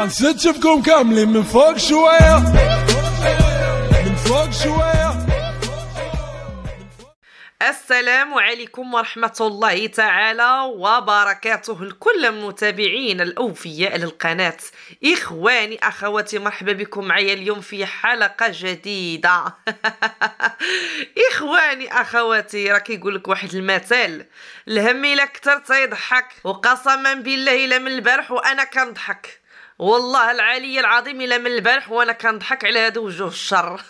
حنسيت شوفكم كاملين من فوق شوية من فوق شوية السلام عليكم ورحمة الله تعالى وبركاته لكل المتابعين الأوفياء للقناة إخواني أخواتي مرحبا بكم معي اليوم في حلقة جديدة إخواني أخواتي راه كيقول لك واحد المثال الهم إلا كثر تيضحك وقسما بالله إلا من البارح وأنا كنضحك والله العلي العظيم الا من البارح وانا كنضحك على هادو وجوه الشر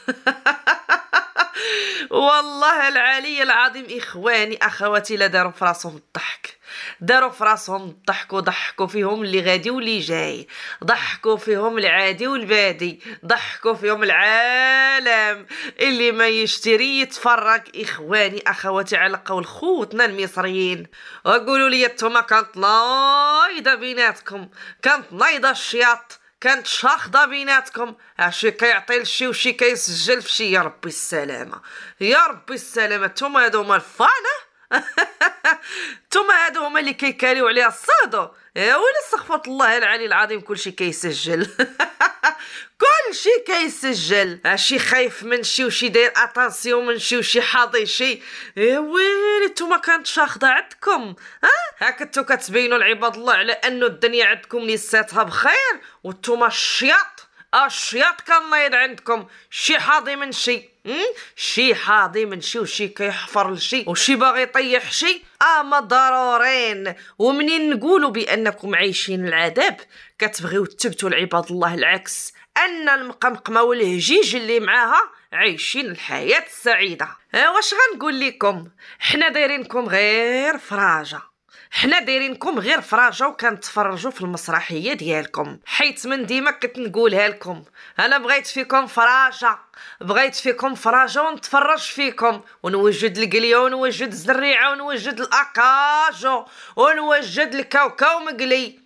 والله العلي العظيم اخواني اخواتي لا داروا فراسهم الضحك داروا في راسهم ضحكوا ضحكوا فيهم اللي غادي واللي جاي ضحكوا فيهم العادي والبادي ضحكوا فيهم العالم اللي ما يشتري يتفرج اخواني اخواتي على قول خوتنا المصريين وقولوا لي انتما كانت نايضه بيناتكم كانت نايضه الشياط كانت شاخضة بيناتكم عشي كيعطي لشي وشي كيسجل في شي يا ربي السلامة يا ربي السلامة نتوما هادو الفانه ثم هادو هما اللي كيكاليو عليها الصادو يا ولي استغفر الله العلي العظيم كلشي كيسجل كلشي كيسجل شي خايف من شي وشي داير اتونسيون من شي وشي حاضي شي يا ويلي نتوما كانت شاخضه عندكم ها هاك نتو كتبينوا لعباد الله على انه الدنيا عندكم لساتها بخير وانتوما الشياط الشياط كان نايض عندكم شي حاضي من شي شي حاضي من شي وشي كيحفر لشي وشي باغي يطيح شي اما آه، ضرورين ومنين نقولوا بانكم عايشين العذاب كتبغيو تثبتوا لعباد الله العكس ان المقمقمه والهجيج اللي معاها عايشين الحياه السعيده آه، واش غنقول لكم حنا دايرينكم غير فراجه حنا دايرينكم غير فراجه وكنتفرجوا في المسرحيه ديالكم حيت من ديما كنت نقولها لكم انا بغيت فيكم فراجه بغيت فيكم فراجه ونتفرج فيكم ونوجد القليه ونوجد الزريعه ونوجد الاكاجو ونوجد الكاوكاو مقلي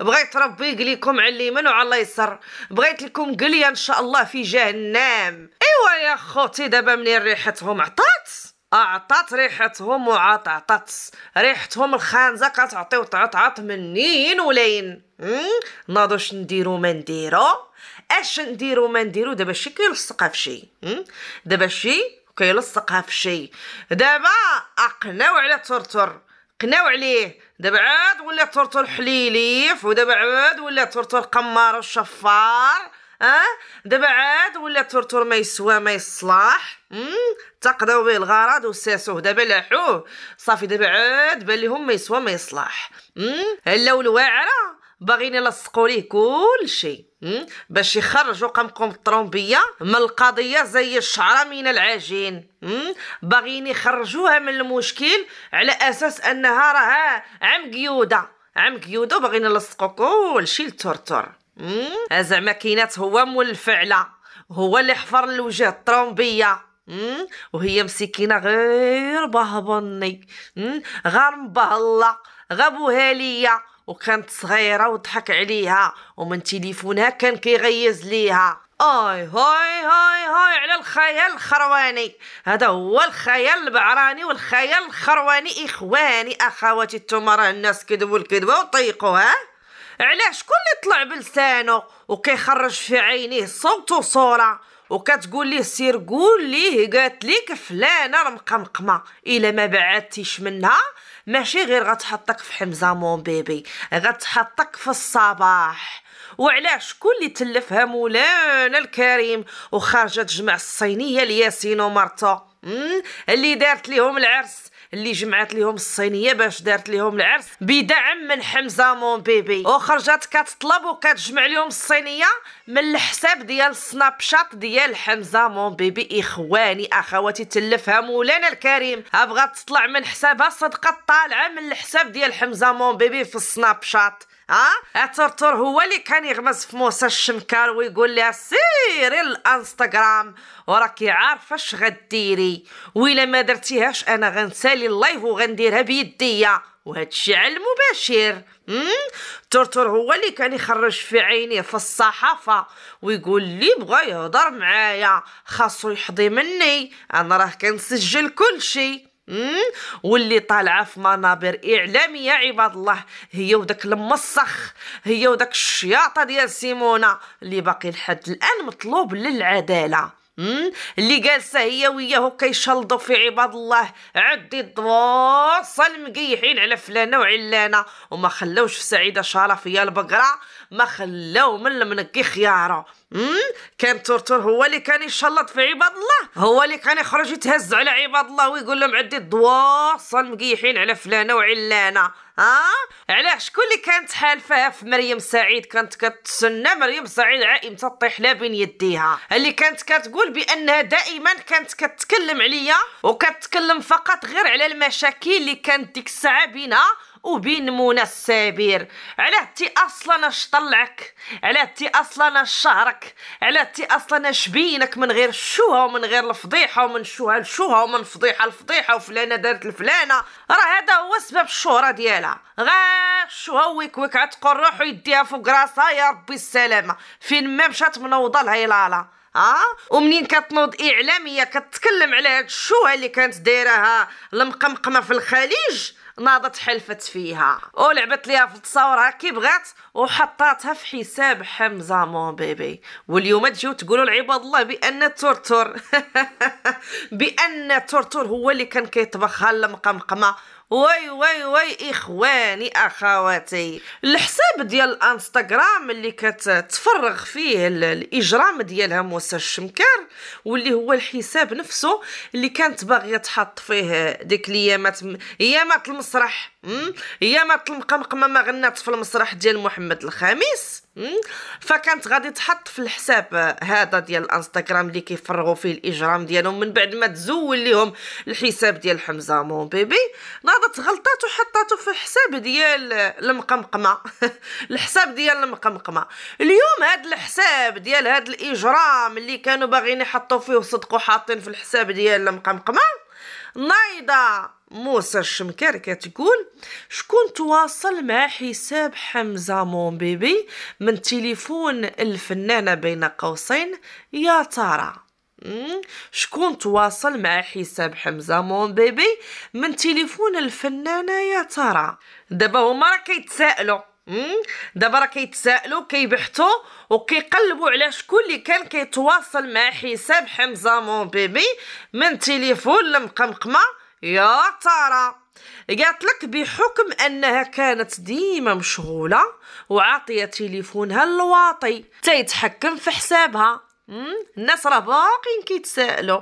بغيت ربي يقليكم على اليمين وعلى اليسر بغيت لكم قليه ان شاء الله في جهنم ايوا يا خوتي دابا منين ريحتهم عطات اعطت ريحتهم وعطعطت ريحتهم الخانزه كتعطي وتعطعط منين ولين ناضو اش نديرو ما نديرو اش نديرو ما نديرو دابا شي كيلصقها فشي دابا شي كيلصقها فشي دابا اقناو على ترتر قناو عليه دابا عاد ولا ترتر حليليف ودابا عاد ولا ترتر قمار وشفار اه دابا عاد ولا ترتر ما يسوى ما يصلح تقضاو به الغرض وساسوه دابا لاحوه صافي دابا عاد بان ليهم ما يسوى ما يصلح هلاو الواعره باغيين يلصقوا ليه كل شيء باش يخرجوا قمقم الطرومبيه من القضيه زي الشعره من العجين باغيين يخرجوها من المشكل على اساس انها راها عم قيوده عم قيوده باغيين يلصقوا كل شيء للترتر زعما كينات هو مول الفعله هو اللي حفر الوجه الطرومبيه وهي مسكينه غير بهبني غير مبهله غابوها ليا وكانت صغيره وضحك عليها ومن تليفونها كان كيغيز ليها اي هاي هاي هاي على الخيال الخرواني هذا هو الخيال البعراني والخيال الخرواني اخواني اخواتي التمر راه الناس كذبوا الكذبه وطيقوا ها علاش شكون اللي طلع بلسانه وكيخرج في عينيه صوت وصوره وكتقول ليه سير قول ليه قالت ليك فلانه المقمقمه الا ما بعدتيش منها ماشي غير غتحطك في حمزه مون بيبي غتحطك في الصباح وعلاش شكون اللي تلفها مولانا الكريم وخرجت جمع الصينيه لياسين ومرته اللي دارت ليهم العرس اللي جمعت ليهم الصينيه باش دارت ليهم العرس بدعم من حمزه مون بيبي وخرجت كتطلب وكتجمع لهم الصينيه من الحساب ديال سناب شات ديال حمزه مون بيبي اخواني اخواتي تلفها مولانا الكريم ابغات تطلع من حسابها صدقه طالعه من الحساب ديال حمزه مون بيبي في السناب شات اه ترتر هو اللي كان يغمز في موسى الشنكار ويقول لها سيري الانستغرام وراكي عارفه اش غديري ويلا ما درتيهاش انا غنسالي اللايف وغنديرها بيديا وهادشي على المباشر ترتر هو اللي كان يخرج في عينيه في الصحافة ويقول لي بغا يهضر معايا خاصو يحضي مني انا راه كنسجل كل شي واللي طالعه في منابر اعلاميه عباد الله هي وداك المسخ هي وداك الشياطه ديال سيمونه اللي باقي لحد الان مطلوب للعداله اللي جالسه هي وياه كيشلضوا في عباد الله عدي الدروس المقيحين على فلانه وعلانه وما خلاوش في سعيده شرفيه البقره ما خلاو من المنقي خياره كان تورتور هو اللي كان يشلط في عباد الله هو اللي كان يخرج يتهز على عباد الله ويقول لهم عدي الدواص المقيحين على فلانه وعلانه اه علاه شكون اللي كانت حالفه في مريم سعيد كانت كتسنى مريم سعيد عائمة تطيح لا بين يديها اللي كانت كتقول بانها دائما كانت كتكلم عليا وكتكلم فقط غير على المشاكل اللي كانت ديك الساعه بينها وبين منى السابير على تي اصلا اش طلعك على تي اصلا اش شهرك على تي اصلا اش بينك من غير الشوهه ومن غير الفضيحه ومن شوهه الشوهه ومن فضيحه لفضيحه وفلانه دارت الفلانه راه هذا هو سبب الشهره ديالها غير الشوهه ويكويك عتقول روحو يديها فوق راسها يا ربي السلامه فين ما مشات منوضه لهيلاله اه ومنين كتنوض اعلاميه كتكلم على هاد الشوهه اللي كانت دايراها المقمقمه في الخليج ناضت حلفت فيها ولعبت ليها في التصاورها كي بغات وحطاتها في حساب حمزه مون بيبي واليوم تجيو تقولوا لعباد الله بان تورتور بان تورتور هو اللي كان كيطبخها المقمقمه واي واي واي اخواني اخواتي الحساب ديال الانستغرام اللي كتفرغ فيه الاجرام ديالها موسى الشمكار واللي هو الحساب نفسه اللي كانت باغيه تحط فيه ديك ليامات ايامات المسرح ايامات المقمقمه ما غنات في المسرح ديال محمد الخامس فكانت غادي تحط في الحساب هذا ديال الانستغرام اللي كيفرغوا فيه الاجرام ديالهم من بعد ما تزول لهم الحساب ديال حمزه مون بيبي غلطت غلطات وحطاتو في الحساب ديال المقمقمه الحساب ديال المقمقمه اليوم هاد الحساب ديال هاد الاجرام اللي كانوا باغيين يحطوا فيه وصدقوا حاطين في الحساب ديال المقمقمه نايضه موسى الشمكار كتقول شكون تواصل مع حساب حمزه مون بيبي من تليفون الفنانه بين قوسين يا ترى شكون تواصل مع حساب حمزه مون بيبي من تليفون الفنانه يا ترى دابا هما راه كيتسائلوا دابا راه كيتسائلوا كيبحثوا وكيقلبوا على شكون اللي كان كيتواصل مع حساب حمزه مون بيبي من تليفون المقمقمه يا ترى قالت لك بحكم انها كانت ديما مشغوله وعاطيه تليفونها للواطي تيتحكم في حسابها الناس راه باقيين كيتسائلوا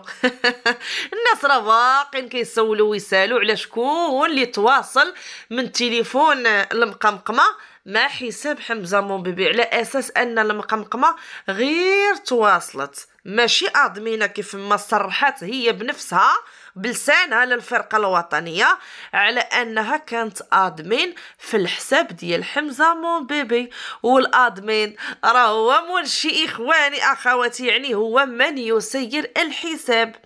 الناس راه باقيين كيسولوا ويسالوا على شكون اللي تواصل من تليفون المقمقمه مع حساب حمزه مومبيبي على اساس ان المقمقمه غير تواصلت ماشي أضمينة كيف ما صرحت هي بنفسها بلسانها للفرقة الوطنية على أنها كانت أدمين في الحساب ديال حمزة مون بيبي والأدمين راه هو منشئ إخواني أخواتي يعني هو من يسير الحساب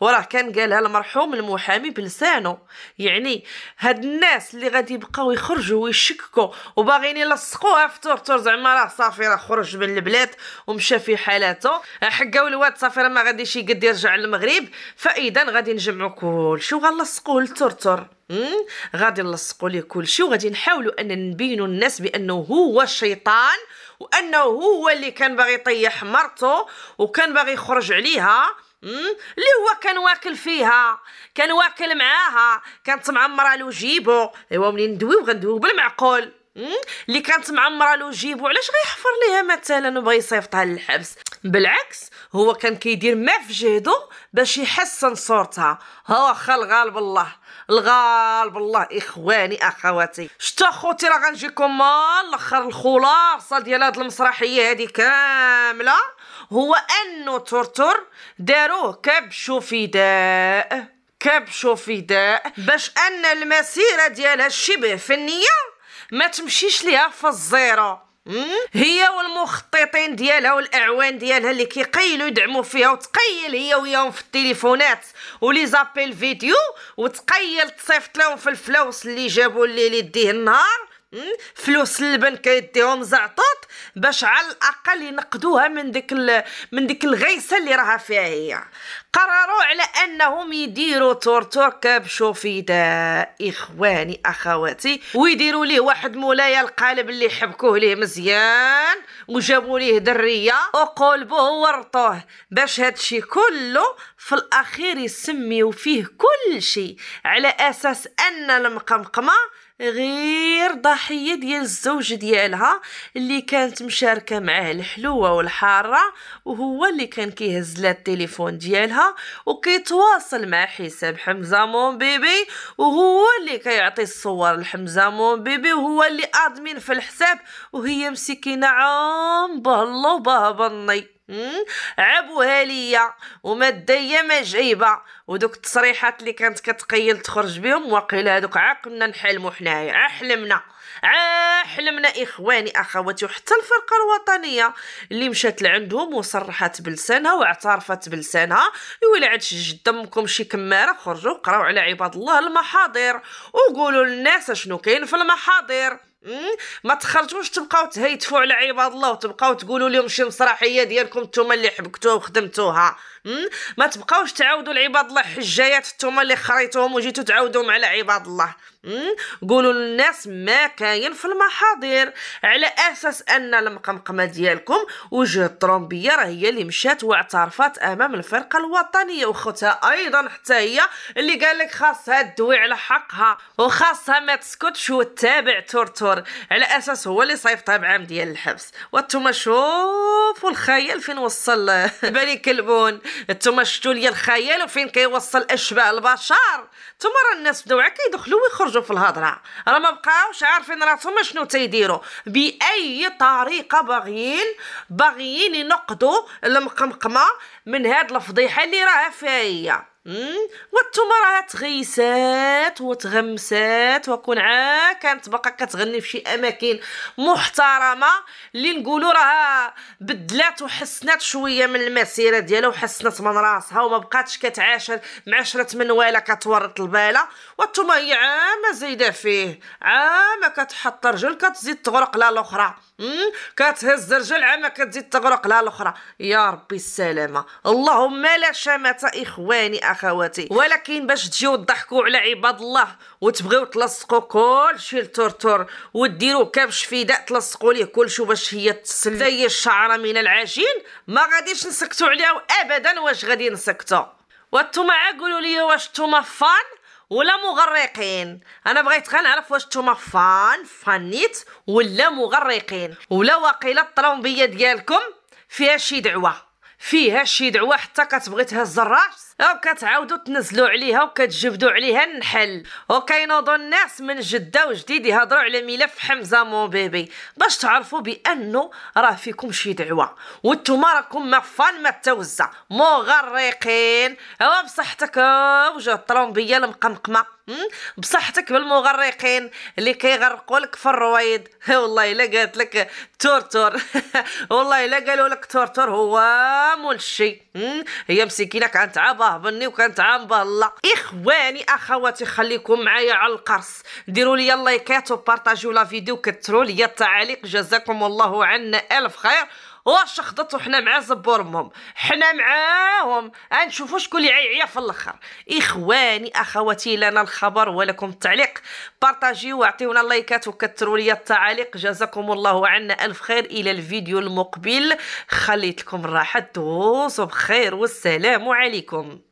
وراه كان قالها المرحوم المحامي بلسانه يعني هاد الناس اللي غادي يبقاو يخرجوا ويشككوا وباغيين يلصقوها في تورتور زعما راه صافي راه خرج من البلاد ومشى في حالاته حقاو الواد صافي راه ما غاديش يقد يرجع للمغرب فاذا غادي نجمعوا كلشي وغنلصقوه لتورتور غادي نلصقوا ليه كلشي وغادي نحاولوا ان نبينوا الناس بانه هو الشيطان وانه هو اللي كان باغي يطيح مرته وكان باغي يخرج عليها اللي هو كان واكل فيها كان واكل معاها كانت معمره له جيبو ايوا منين ندويو غندويو بالمعقول اللي كانت معمره له جيبو علاش غيحفر ليها مثلا وبغى يصيفطها للحبس بالعكس هو كان كيدير ما في جهده باش يحسن صورتها ها واخا الغالب الله الغالب الله اخواني اخواتي شتو خوتي راه غنجيكم مال الاخر الخلاصه ديال هاد المسرحيه هادي كامله هو أنه تورتور داروه كبش فداء كبش فداء باش أن المسيرة ديالها الشبه فنية ما تمشيش ليها في الزيرو هي والمخططين ديالها والاعوان ديالها اللي كيقيلوا يدعموا فيها وتقيل هي وياهم في التليفونات ولي زابيل فيديو وتقيل تصيفط لهم في الفلوس اللي جابوا الليل يديه النهار فلوس البنك كيديهم زعطوط باش على الاقل ينقذوها من ديك من ديك الغيسه اللي راها فيها هي قرروا على انهم يديروا تورتوك بشوفيدا اخواني اخواتي ويديروا ليه واحد مولاي القالب اللي حبكوه ليه مزيان وجابوا ليه دريه وقلبوه ورطوه باش هادشي كله في الاخير يسميو فيه كل شيء على اساس ان المقمقمه غير ضحيه ديال الزوج ديالها اللي كانت مشاركه معاه الحلوه والحاره وهو اللي كان كيهز لها التليفون ديالها وكيتواصل مع حساب حمزه مون بيبي وهو اللي كيعطي الصور لحمزه مون بيبي وهو اللي ادمين في الحساب وهي مسكينه عام بهلو بني عابوها ليا وما دايا ما جايبه ودوك التصريحات اللي كانت كتقيل تخرج بهم واقيلا هادوك عاقلنا نحلموا نحلمو حنايا عا حلمنا عا حلمنا اخواني اخواتي وحتى الفرقه الوطنيه اللي مشات لعندهم وصرحت بلسانها واعترفت بلسانها يولي عاد شي دمكم شي كماره خرجوا قراو على عباد الله المحاضر وقولوا للناس شنو كاين في المحاضر ما تخرجوش تبقاو تهيتفوا على عباد الله وتبقاو تقولوا لهم شي مسرحيه ديالكم نتوما اللي حبكتوها وخدمتوها ما تبقاوش تعاودوا لعباد الله حجايات نتوما اللي خريتوهم وجيتوا تعاودوهم على عباد الله قولوا للناس ما كاين في المحاضر على اساس ان المقمقمه ديالكم وجه الطرومبيه راه هي اللي مشات واعترفت امام الفرقه الوطنيه وخوتها ايضا حتى هي اللي قال لك خاصها تدوي على حقها وخاصها ما تسكتش وتتابع تورتور على اساس هو اللي صيفطها بعام ديال الحبس وانتم شوفوا الخيال فين وصل بالي كلبون انتم شفتوا لي الخيال وفين كيوصل اشباه البشر ثم راه الناس بداو عا كيدخلوا ويخرجوا خرجوا في الهضره راه ما بقاوش عارفين راسهم شنو تيديروا باي طريقه باغيين باغيين ينقضوا المقمقمه من هاد الفضيحه اللي راها فيها وانتم راه تغيسات وتغمسات آه كانت باقا كتغني في شي اماكن محترمه اللي نقولوا راه بدلات وحسنات شويه من المسيره ديالها وحسنات من راسها وما بقاتش كتعاشر من منواله كتورط الباله وانتم هي عامه زايده فيه عامه كتحط رجل كتزيد تغرق لا الاخرى كتهز رجل عما كتزيد تغرق لا الاخرى يا ربي السلامه اللهم لا شمت اخواني اخواتي ولكن باش تجيو تضحكوا على عباد الله وتبغيو تلصقوا كلشي لتورتور وديروا كبش فداء تلصقوا ليه كلشي باش هي تسلى زي الشعره من العجين ما غاديش نسكتوا عليها ابدا واش غادي نسكتوا وانتم قولوا لي واش نتوما فان ولا مغرقين انا بغيت غنعرف واش نتوما فان فانيت ولا مغرقين ولا واقيلا الطرومبيه ديالكم فيها شي دعوه فيها شي دعوه حتى كتبغي تهز الراس كتعاودوا تنزلوا عليها وكتجبدوا عليها النحل وكينوضوا الناس من جده وجديد يهضروا على ملف حمزه مون بيبي باش تعرفوا بانه راه فيكم شي دعوه وانتوما راكم ما فان ما توزع مغرقين وبصحتك وجه الطرومبيه المقمقمه بصحتك بالمغرقين اللي كيغرقوا لك في الرويد والله الا قالت لك تورتور والله الا قالوا لك تورتور هو مول الشيء هي مسكينه كانت عباه بني وكانت عاباه الله اخواني اخواتي خليكم معايا على القرص ديروا لي اللايكات وبارطاجيو لا فيديو كثروا لي التعاليق جزاكم الله عنا الف خير واش خضتو حنا مع زبور امهم حنا معاهم غنشوفو شكون اللي عيعيا في الاخر اخواني اخواتي لنا الخبر ولكم التعليق بارطاجيو واعطيونا لايكات وكثروا لي التعاليق جزاكم الله عنا الف خير الى الفيديو المقبل خليت لكم الراحه دوزوا بخير والسلام عليكم